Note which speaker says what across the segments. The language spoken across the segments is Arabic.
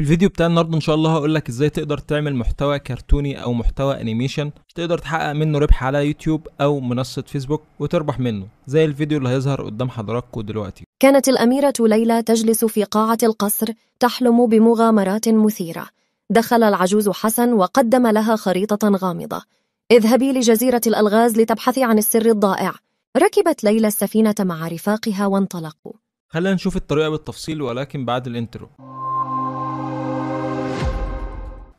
Speaker 1: في الفيديو بتاع النهارده ان شاء الله هقول لك ازاي تقدر تعمل محتوى كرتوني او محتوى انيميشن تقدر تحقق منه ربح على يوتيوب او منصه فيسبوك وتربح منه زي الفيديو اللي هيظهر قدام حضراتكم دلوقتي كانت الاميره ليلى تجلس في قاعه القصر تحلم بمغامرات مثيره دخل العجوز حسن وقدم لها خريطه غامضه اذهبي لجزيره الالغاز لتبحثي عن السر الضائع ركبت ليلى السفينه مع رفاقها وانطلقوا خلينا نشوف الطريقه بالتفصيل ولكن بعد الانترو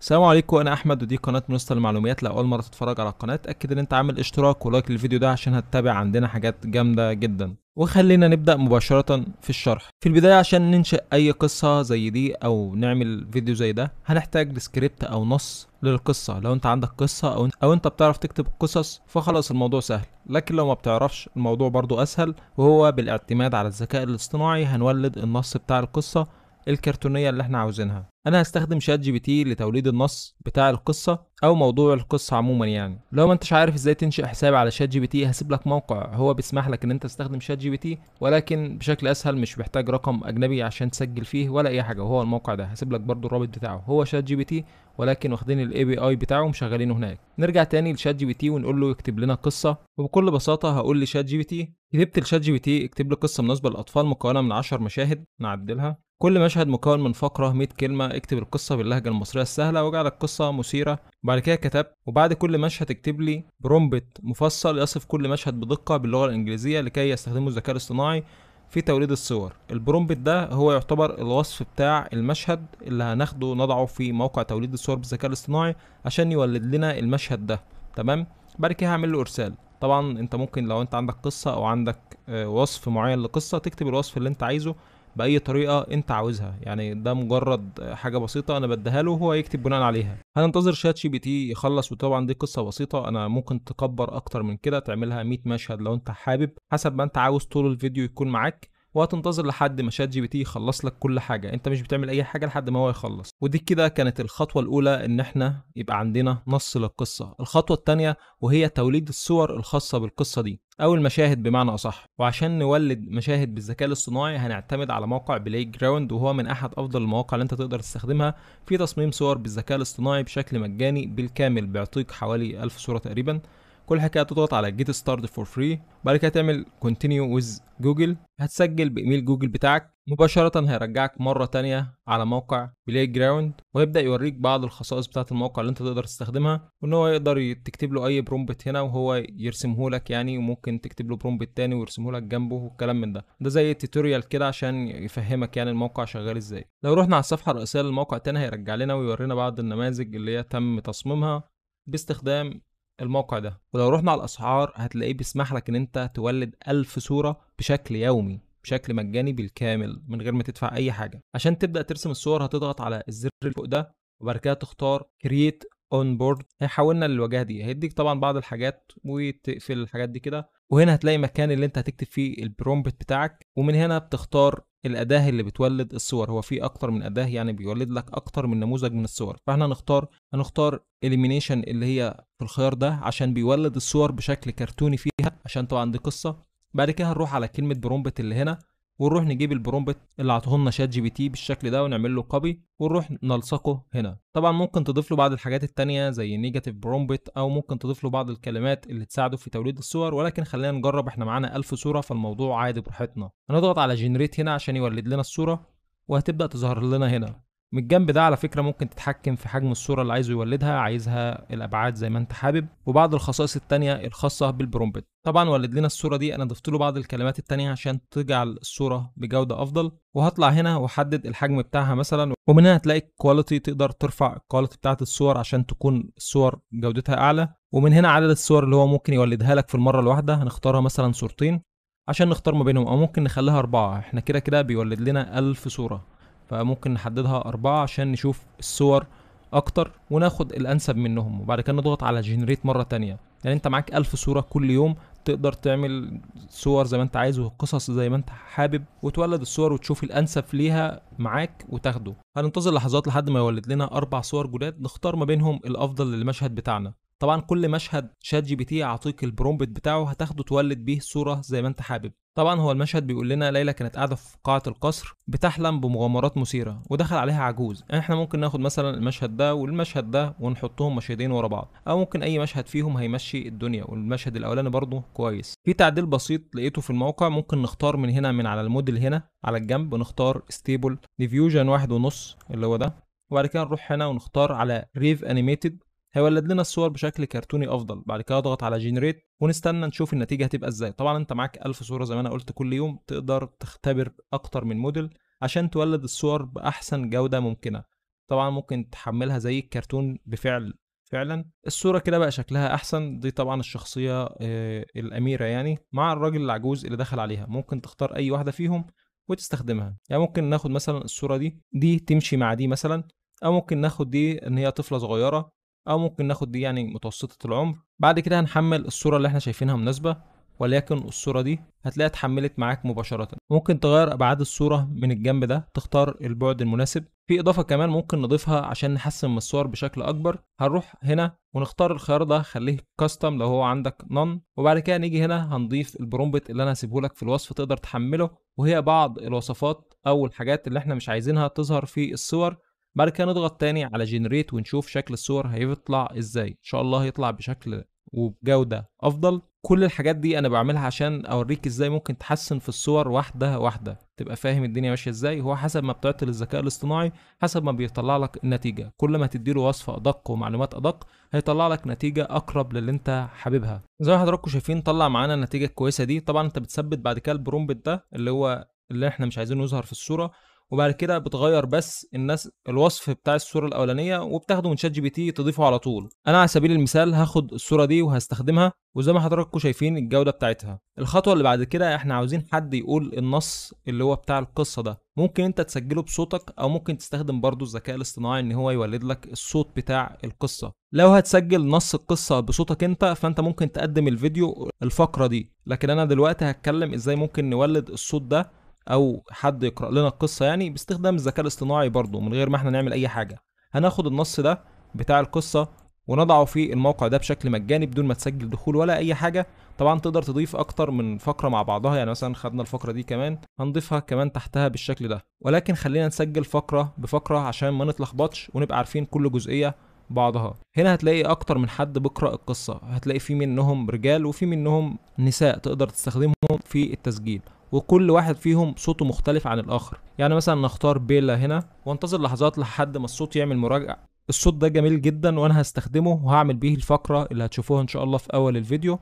Speaker 1: السلام عليكم انا احمد ودي قناه منصه المعلومات لو اول مره تتفرج على القناه اتاكد ان انت عامل اشتراك ولايك للفيديو ده عشان هتتابع عندنا حاجات جامده جدا وخلينا نبدا مباشره في الشرح في البدايه عشان ننشئ اي قصه زي دي او نعمل فيديو زي ده هنحتاج سكريبت او نص للقصه لو انت عندك قصه او او انت بتعرف تكتب قصص فخلاص الموضوع سهل لكن لو ما بتعرفش الموضوع برضو اسهل وهو بالاعتماد على الذكاء الاصطناعي هنولد النص بتاع القصه الكرتونية اللي احنا عاوزينها انا هستخدم شات جي بي تي لتوليد النص بتاع القصة او موضوع القصة عموما يعني لو ما انتش عارف ازاي تنشئ حساب على شات جي بي تي هسيب لك موقع هو بيسمح لك ان انت تستخدم شات جي بي تي ولكن بشكل اسهل مش محتاج رقم اجنبي عشان تسجل فيه ولا اي حاجة وهو الموقع ده هسيب لك برضو الرابط بتاعه هو شات جي بي تي ولكن واخدين الاي بي اي بتاعه ومشغلينه هناك نرجع تاني لشات جي بي تي ونقول له يكتب لنا قصة وبكل بساطة هقول لشات جي بي تي كتبت لشات جي بي تي اكتب لي قصه مناسبه للاطفال مكونه من 10 مشاهد نعدلها كل مشهد مكون من فقره 100 كلمه اكتب القصه باللهجه المصريه السهله واجعل القصه مثيره وبعد كده كتبت وبعد كل مشهد اكتب لي برومبت مفصل يصف كل مشهد بدقه باللغه الانجليزيه لكي يستخدمه الذكاء الاصطناعي في توليد الصور البرومبت ده هو يعتبر الوصف بتاع المشهد اللي هناخده نضعه في موقع توليد الصور بالذكاء الاصطناعي عشان يولد لنا المشهد ده تمام بعد كده هعمل له ارسال طبعا انت ممكن لو انت عندك قصه او عندك آه، وصف معين لقصه تكتب الوصف اللي انت عايزه باي طريقه انت عاوزها يعني ده مجرد آه، حاجه بسيطه انا بديها له وهو يكتب بناء عليها هننتظر شات جي بي تي يخلص وطبعا دي قصه بسيطه انا ممكن تكبر اكتر من كده تعملها 100 مشهد لو انت حابب حسب ما انت عاوز طول الفيديو يكون معاك وهتنتظر لحد ما شات جي بي تي يخلص لك كل حاجه انت مش بتعمل اي حاجه لحد ما هو يخلص ودي كده كانت الخطوه الاولى ان احنا يبقى عندنا نص للقصه الخطوه الثانيه وهي توليد الصور الخاصه بالقصه دي او المشاهد بمعنى اصح وعشان نولد مشاهد بالذكاء الاصطناعي هنعتمد على موقع بلاي جراوند وهو من احد افضل المواقع اللي انت تقدر تستخدمها في تصميم صور بالذكاء الاصطناعي بشكل مجاني بالكامل بيعطيك حوالي 1000 صوره تقريبا كل حكايه تضغط على جيت ستارت فور فري بعد كده تعمل كونتينيو ويز جوجل هتسجل بايميل جوجل بتاعك مباشره هيرجعك مره تانية على موقع بلاي جراوند وهيبدا يوريك بعض الخصائص بتاعه الموقع اللي انت تقدر تستخدمها وان هو يقدر تكتب له اي برومبت هنا وهو يرسمه لك يعني وممكن تكتب له برومبت تاني ويرسمه لك جنبه والكلام من ده ده زي التوتوريال كده عشان يفهمك يعني الموقع شغال ازاي لو رحنا على الصفحه الرئيسيه للموقع تاني هيرجع لنا ويورينا بعض النماذج اللي هي تم تصميمها باستخدام الموقع ده ولو رحنا على الاسعار هتلاقيه بيسمح لك ان انت تولد 1000 صوره بشكل يومي بشكل مجاني بالكامل من غير ما تدفع اي حاجه عشان تبدا ترسم الصور هتضغط على الزر اللي فوق ده وبعد كده تختار كرييت اون بورد هيحولنا للواجهه دي هيديك طبعا بعض الحاجات وتقفل الحاجات دي كده وهنا هتلاقي مكان اللي انت هتكتب فيه البرومبت بتاعك ومن هنا بتختار الأداة اللي بتولد الصور هو في أكتر من أداة يعني بيولد لك أكتر من نموذج من الصور فإحنا هنختار هنختار إليمينيشن اللي هي في الخيار ده عشان بيولد الصور بشكل كرتوني فيها عشان طبعا دي قصة بعد كده هنروح على كلمة برومبت اللي هنا ونروح نجيب البرومبت اللي عطوه شات جي بي تي بالشكل ده ونعمل له كوبي ونروح نلصقه هنا طبعا ممكن تضيف له بعض الحاجات التانية زي نيجاتيف برومبت او ممكن تضيف له بعض الكلمات اللي تساعده في توليد الصور ولكن خلينا نجرب احنا معانا 1000 صورة فالموضوع عادي براحتنا هنضغط على جنريت هنا عشان يولد لنا الصورة وهتبدأ تظهر لنا هنا من الجنب ده على فكرة ممكن تتحكم في حجم الصورة اللي عايزه يولدها عايزها الأبعاد زي ما أنت حابب وبعض الخصائص التانية الخاصة بالبرومبت طبعا ولد لنا الصورة دي أنا ضفت له بعض الكلمات التانية عشان تجعل الصورة بجودة أفضل وهطلع هنا وأحدد الحجم بتاعها مثلا ومن هنا هتلاقي الكواليتي تقدر ترفع الكواليتي بتاعة الصور عشان تكون الصور جودتها أعلى ومن هنا عدد الصور اللي هو ممكن يولدها لك في المرة الواحدة هنختارها مثلا صورتين عشان نختار ما بينهم أو ممكن نخليها أربعة احنا كده كده بيولد لنا 1000 صورة فممكن نحددها أربعة عشان نشوف الصور أكتر وناخد الأنسب منهم وبعد كده نضغط على جنريت مرة تانية يعني أنت معاك ألف صورة كل يوم تقدر تعمل صور زي ما انت عايز وقصص زي ما انت حابب وتولد الصور وتشوف الانسب ليها معاك وتاخده هننتظر لحظات لحد ما يولد لنا اربع صور جداد نختار ما بينهم الافضل للمشهد بتاعنا طبعا كل مشهد شات جي بي تي يعطيك البرومبت بتاعه هتاخده تولد بيه صوره زي ما انت حابب طبعا هو المشهد بيقول لنا ليلى كانت قاعده في قاعه القصر بتحلم بمغامرات مثيره ودخل عليها عجوز يعني احنا ممكن ناخد مثلا المشهد ده والمشهد ده ونحطهم مشهدين ورا بعض او ممكن اي مشهد فيهم هيمشي الدنيا والمشهد الاولاني برضه كويس في تعديل بسيط لقيته في الموقع ممكن نختار من هنا من على الموديل هنا على الجنب نختار ستيبل ديفيوجن واحد ونص اللي هو ده وبعد كده نروح هنا ونختار على ريف انيميتد هيولد لنا الصور بشكل كرتوني افضل بعد كده اضغط على جنريت ونستنى نشوف النتيجه هتبقى ازاي طبعا انت معاك 1000 صوره زي ما انا قلت كل يوم تقدر تختبر اكتر من موديل عشان تولد الصور باحسن جوده ممكنه طبعا ممكن تحملها زي الكرتون بفعل فعلا الصورة كده بقى شكلها أحسن دي طبعا الشخصية آه الأميرة يعني مع الراجل العجوز اللي دخل عليها ممكن تختار أي واحدة فيهم وتستخدمها يعني ممكن ناخد مثلا الصورة دي دي تمشي مع دي مثلا أو ممكن ناخد دي إن هي طفلة صغيرة او ممكن ناخد دي يعني متوسطه العمر بعد كده هنحمل الصوره اللي احنا شايفينها مناسبه ولكن الصوره دي هتلاقيها اتحملت معاك مباشره ممكن تغير ابعاد الصوره من الجنب ده تختار البعد المناسب في اضافه كمان ممكن نضيفها عشان نحسن من الصور بشكل اكبر هنروح هنا ونختار الخيار ده خليه كاستم لو هو عندك نون وبعد كده نيجي هنا هنضيف البرومبت اللي انا هسيبه لك في الوصف تقدر تحمله وهي بعض الوصفات او الحاجات اللي احنا مش عايزينها تظهر في الصور بعد كده نضغط تاني على جنريت ونشوف شكل الصور هيطلع ازاي ان شاء الله هيطلع بشكل وبجودة افضل كل الحاجات دي انا بعملها عشان اوريك ازاي ممكن تحسن في الصور واحدة واحدة تبقى فاهم الدنيا ماشية ازاي هو حسب ما بتعطل الذكاء الاصطناعي حسب ما بيطلع لك النتيجة كل ما تديله وصفة ادق ومعلومات ادق هيطلع لك نتيجة اقرب للي انت حاببها زي ما حضراتكم شايفين طلع معانا النتيجة الكويسة دي طبعا انت بتثبت بعد كده البرومبت ده اللي هو اللي احنا مش عايزينه يظهر في الصورة وبعد كده بتغير بس الناس الوصف بتاع الصوره الاولانيه وبتاخده من شات جي بي تي تضيفه على طول انا على سبيل المثال هاخد الصوره دي وهستخدمها وزي ما حضراتكم شايفين الجوده بتاعتها الخطوه اللي بعد كده احنا عاوزين حد يقول النص اللي هو بتاع القصه ده ممكن انت تسجله بصوتك او ممكن تستخدم برضو الذكاء الاصطناعي ان هو يولد لك الصوت بتاع القصه لو هتسجل نص القصه بصوتك انت فانت ممكن تقدم الفيديو الفقره دي لكن انا دلوقتي هتكلم ازاي ممكن نولد الصوت ده او حد يقرا لنا القصه يعني باستخدام الذكاء الاصطناعي برضه من غير ما احنا نعمل اي حاجه هناخد النص ده بتاع القصه ونضعه في الموقع ده بشكل مجاني بدون ما تسجل دخول ولا اي حاجه طبعا تقدر تضيف اكتر من فقره مع بعضها يعني مثلا خدنا الفقره دي كمان هنضيفها كمان تحتها بالشكل ده ولكن خلينا نسجل فقره بفقره عشان ما نتلخبطش ونبقى عارفين كل جزئيه بعضها هنا هتلاقي اكتر من حد بيقرا القصه هتلاقي في منهم رجال وفي منهم نساء تقدر تستخدمهم في التسجيل وكل واحد فيهم صوته مختلف عن الاخر يعني مثلا نختار بيلا هنا وانتظر لحظات لحد ما الصوت يعمل مراجعه الصوت ده جميل جدا وانا هستخدمه وهعمل بيه الفقره اللي هتشوفوها ان شاء الله في اول الفيديو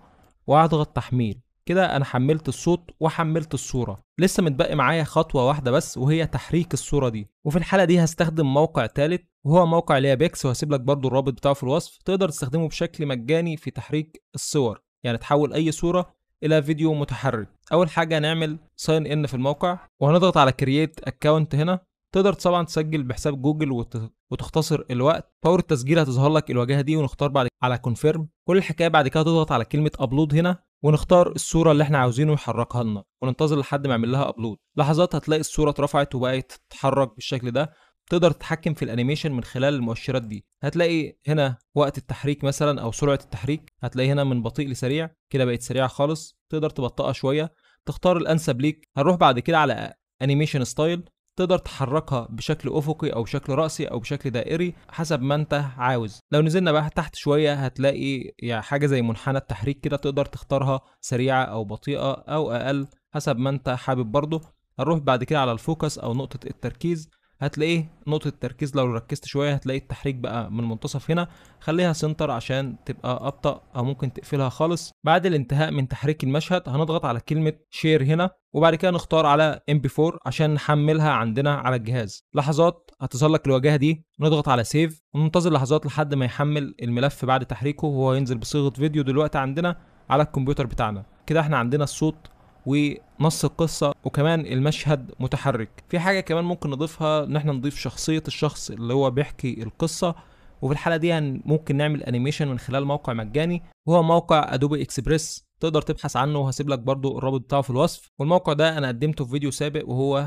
Speaker 1: وهضغط تحميل كده انا حملت الصوت وحملت الصوره لسه متبقي معايا خطوه واحده بس وهي تحريك الصوره دي وفي الحاله دي هستخدم موقع ثالث وهو موقع بيكس وهسيب لك برضو الرابط بتاعه في الوصف تقدر تستخدمه بشكل مجاني في تحريك الصور يعني تحول اي صوره الى فيديو متحرك اول حاجه هنعمل ساين ان في الموقع وهنضغط على كرييت اكونت هنا تقدر طبعا تسجل بحساب جوجل وتختصر الوقت فور التسجيل هتظهر لك الواجهه دي ونختار بعد على كونفيرم كل الحكايه بعد كده تضغط على كلمه ابلود هنا ونختار الصوره اللي احنا عاوزينه يحركها لنا وننتظر لحد ما يعمل لها ابلود لحظات هتلاقي الصوره اترفعت وبقت تتحرك بالشكل ده تقدر تتحكم في الانيميشن من خلال المؤشرات دي هتلاقي هنا وقت التحريك مثلا او سرعه التحريك هتلاقي هنا من بطيء لسريع كده بقت سريعه خالص تقدر تبطئها شويه تختار الانسب ليك هنروح بعد كده على انيميشن ستايل تقدر تحركها بشكل افقي او بشكل راسي او بشكل دائري حسب ما انت عاوز لو نزلنا بقى تحت شويه هتلاقي يعني حاجه زي منحنى التحريك كده تقدر تختارها سريعه او بطيئه او اقل حسب ما انت حابب برضه هنروح بعد كده على الفوكس او نقطه التركيز هتلاقيه نقطة تركيز لو ركزت شوية هتلاقي التحريك بقى من منتصف هنا خليها سنتر عشان تبقى أبطأ أو ممكن تقفلها خالص بعد الانتهاء من تحريك المشهد هنضغط على كلمة شير هنا وبعد كده نختار على MP4 عشان نحملها عندنا على الجهاز لحظات هتظهر لك الواجهة دي نضغط على سيف وننتظر لحظات لحد ما يحمل الملف بعد تحريكه وهو ينزل بصيغة فيديو دلوقتي عندنا على الكمبيوتر بتاعنا كده احنا عندنا الصوت ونص القصة وكمان المشهد متحرك في حاجة كمان ممكن نضيفها ان احنا نضيف شخصية الشخص اللي هو بيحكي القصة وفي الحالة دي ممكن نعمل انيميشن من خلال موقع مجاني وهو موقع ادوبي اكسبريس تقدر تبحث عنه وهسيب لك برضو الرابط بتاعه في الوصف والموقع ده انا قدمته في فيديو سابق وهو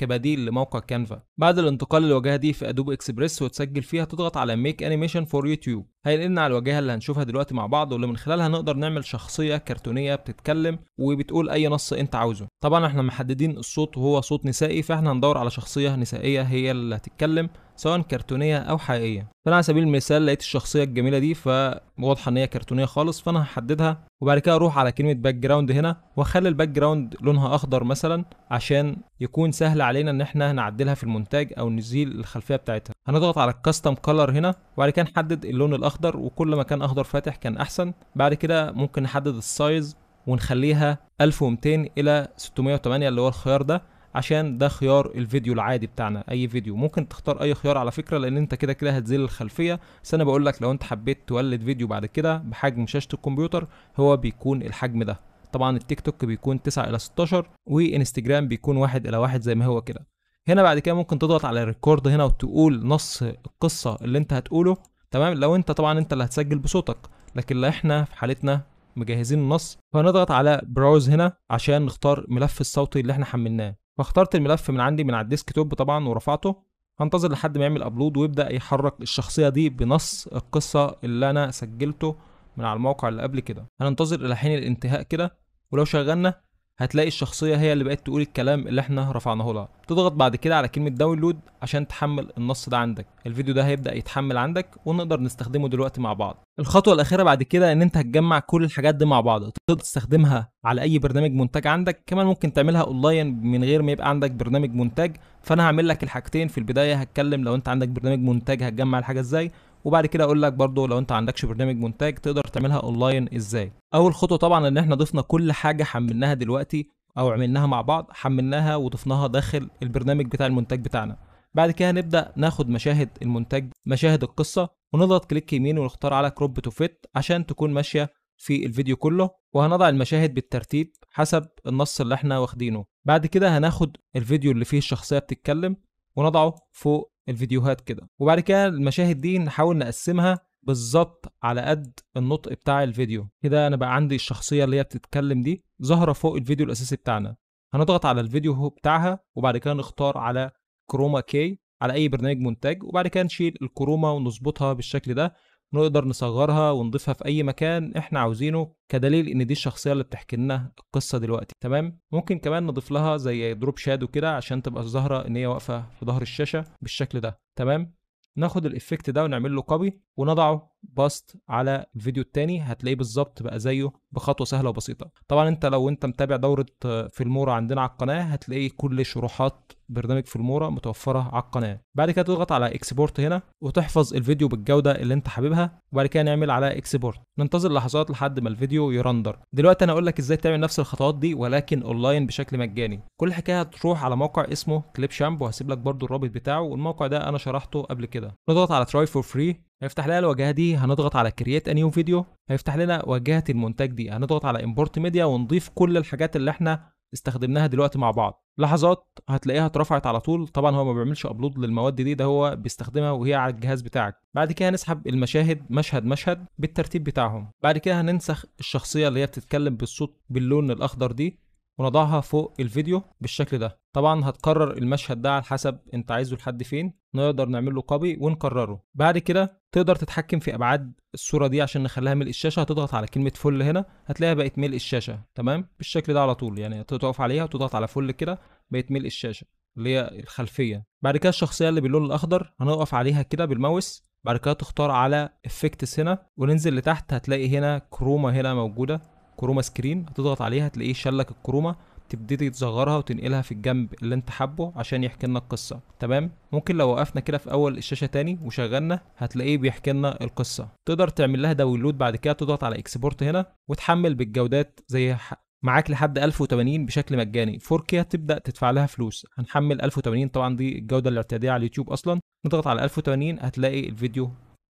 Speaker 1: كبديل لموقع كانفا بعد الانتقال للواجهه دي في ادوب اكسبريس وتسجل فيها تضغط على ميك انيميشن فور يوتيوب هينقلنا على الواجهه اللي هنشوفها دلوقتي مع بعض واللي من خلالها نقدر نعمل شخصيه كرتونيه بتتكلم وبتقول اي نص انت عاوزه طبعا احنا محددين الصوت وهو صوت نسائي فاحنا هندور على شخصيه نسائيه هي اللي هتتكلم سواء كرتونيه او حقيقيه فانا على سبيل المثال لقيت الشخصيه الجميله دي فواضحه ان هي كرتونيه خالص فانا هحددها وبعد كده اروح على كلمه باك جراوند هنا واخلي الباك جراوند لونها اخضر مثلا عشان يكون سهل علينا ان احنا نعدلها في المونتاج او نزيل الخلفيه بتاعتها هنضغط على الكاستم كلر هنا وبعد كده نحدد اللون الاخضر وكل ما كان اخضر فاتح كان احسن بعد كده ممكن نحدد السايز ونخليها 1200 الى 608 اللي هو الخيار ده عشان ده خيار الفيديو العادي بتاعنا اي فيديو ممكن تختار اي خيار على فكره لان انت كده كده هتزيل الخلفيه بس انا بقول لك لو انت حبيت تولد فيديو بعد كده بحجم شاشه الكمبيوتر هو بيكون الحجم ده طبعا التيك توك بيكون 9 الى 16 وانستجرام بيكون 1 الى 1 زي ما هو كده هنا بعد كده ممكن تضغط على ريكورد هنا وتقول نص القصه اللي انت هتقوله تمام لو انت طبعا انت اللي هتسجل بصوتك لكن لا احنا في حالتنا مجهزين النص فنضغط على براوز هنا عشان نختار ملف الصوتي اللي احنا حملناه فاخترت الملف من عندي من على الديسك توب طبعا ورفعته هنتظر لحد ما يعمل ابلود ويبدا يحرك الشخصيه دي بنص القصه اللي انا سجلته من على الموقع اللي قبل كده هننتظر الى حين الانتهاء كده ولو شغلنا هتلاقي الشخصيه هي اللي بقت تقول الكلام اللي احنا رفعناه لها تضغط بعد كده على كلمه داونلود عشان تحمل النص ده عندك الفيديو ده هيبدا يتحمل عندك ونقدر نستخدمه دلوقتي مع بعض الخطوه الاخيره بعد كده ان انت هتجمع كل الحاجات دي مع بعض تقدر تستخدمها على اي برنامج مونتاج عندك كمان ممكن تعملها اونلاين من غير ما يبقى عندك برنامج مونتاج فانا هعمل لك الحاجتين في البدايه هتكلم لو انت عندك برنامج مونتاج هتجمع الحاجه ازاي وبعد كده اقول لك برضو لو انت عندكش برنامج مونتاج تقدر تعملها اونلاين ازاي اول خطوه طبعا ان احنا ضفنا كل حاجه حملناها دلوقتي او عملناها مع بعض حملناها وضفناها داخل البرنامج بتاع المونتاج بتاعنا بعد كده نبدا ناخد مشاهد المونتاج مشاهد القصه ونضغط كليك يمين ونختار على كروب تو فيت عشان تكون ماشيه في الفيديو كله وهنضع المشاهد بالترتيب حسب النص اللي احنا واخدينه بعد كده هناخد الفيديو اللي فيه الشخصيه بتتكلم ونضعه فوق الفيديوهات كده وبعد كده المشاهد دي نحاول نقسمها بالظبط على قد النطق بتاع الفيديو كده انا بقى عندي الشخصيه اللي هي بتتكلم دي ظاهره فوق الفيديو الاساسي بتاعنا هنضغط على الفيديو بتاعها وبعد كده نختار على كروما كي على اي برنامج مونتاج وبعد كده نشيل الكروما ونظبطها بالشكل ده نقدر نصغرها ونضيفها في اي مكان احنا عاوزينه كدليل ان دي الشخصيه اللي بتحكي لنا القصه دلوقتي تمام ممكن كمان نضيف لها زي دروب شادو كده عشان تبقى الظاهره ان هي واقفه في ظهر الشاشه بالشكل ده تمام ناخد الايفكت ده ونعمل له كوبي ونضعه باست على الفيديو التاني هتلاقيه بالظبط بقى زيه بخطوه سهله وبسيطه طبعا انت لو انت متابع دوره آه، فيلمورا عندنا على القناه هتلاقي كل شروحات برنامج فيلمورا متوفره على القناه بعد كده تضغط على اكسبورت هنا وتحفظ الفيديو بالجوده اللي انت حاببها وبعد كده نعمل على اكسبورت ننتظر لحظات لحد ما الفيديو يرندر دلوقتي انا اقول لك ازاي تعمل نفس الخطوات دي ولكن اونلاين بشكل مجاني كل الحكايه هتروح على موقع اسمه كليب شامب وهسيب لك برده الرابط بتاعه والموقع ده انا شرحته قبل كده نضغط على تراي فور فري هيفتح لنا الواجهه دي هنضغط على كرييت انيو فيديو هيفتح لنا واجهه المونتاج دي هنضغط على امبورت ميديا ونضيف كل الحاجات اللي احنا استخدمناها دلوقتي مع بعض لحظات هتلاقيها اترفعت على طول طبعا هو ما بيعملش ابلود للمواد دي ده هو بيستخدمها وهي على الجهاز بتاعك بعد كده هنسحب المشاهد مشهد مشهد بالترتيب بتاعهم بعد كده هننسخ الشخصيه اللي هي بتتكلم بالصوت باللون الاخضر دي ونضعها فوق الفيديو بالشكل ده طبعا هتكرر المشهد ده على حسب انت عايزه لحد فين نقدر نعمل له كوبي ونكرره بعد كده تقدر تتحكم في ابعاد الصوره دي عشان نخليها ملء الشاشه هتضغط على كلمه فل هنا هتلاقيها بقت ملء الشاشه تمام بالشكل ده على طول يعني تقف عليها وتضغط على فل كده بقت ملء الشاشه اللي هي الخلفيه بعد كده الشخصيه اللي باللون الاخضر هنقف عليها كده بالماوس بعد كده تختار على افكتس هنا وننزل لتحت هتلاقي هنا كروما هنا موجوده كروما سكرين هتضغط عليها تلاقيه شلك الكروما تبتدي تصغرها وتنقلها في الجنب اللي انت حابه عشان يحكي لنا القصه تمام ممكن لو وقفنا كده في اول الشاشه تاني وشغلنا هتلاقيه بيحكي لنا القصه تقدر تعمل لها داونلود بعد كده تضغط على اكسبورت هنا وتحمل بالجودات زي معاك لحد 1080 بشكل مجاني 4K تبدا تدفع لها فلوس هنحمل 1080 طبعا دي الجوده الاعتياديه على اليوتيوب اصلا نضغط على 1080 هتلاقي الفيديو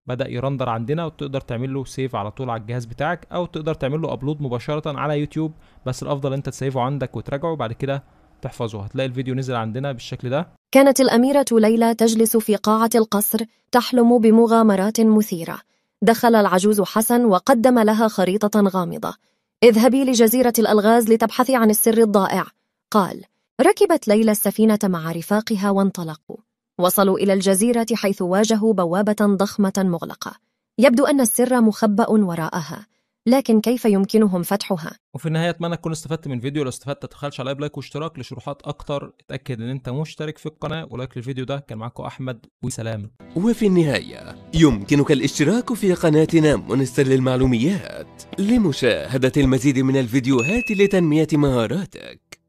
Speaker 1: بدا يرندر عندنا وتقدر تعمل له سيف على طول على الجهاز بتاعك او تقدر تعمل له ابلود مباشره على يوتيوب بس الافضل انت تسيفه عندك وتراجعه بعد كده تحفظه هتلاقي الفيديو نزل عندنا بالشكل ده كانت الاميره ليلى تجلس في قاعه القصر تحلم بمغامرات مثيره دخل العجوز حسن وقدم لها خريطه غامضه اذهبي لجزيره الالغاز لتبحثي عن السر الضائع قال ركبت ليلى السفينه مع رفاقها وانطلقوا وصلوا إلى الجزيرة حيث واجهوا بوابة ضخمة مغلقة يبدو أن السر مخبأ وراءها لكن كيف يمكنهم فتحها وفي النهايه اتمنى تكون استفدت من الفيديو لو استفدت تدخلش على لايك واشتراك لشروحات اكتر اتاكد ان انت مشترك في القناه ولايك للفيديو ده كان معاكم احمد وسلام وفي النهايه يمكنك الاشتراك في قناتنا منستر للمعلوميات لمشاهده المزيد من الفيديوهات لتنميه مهاراتك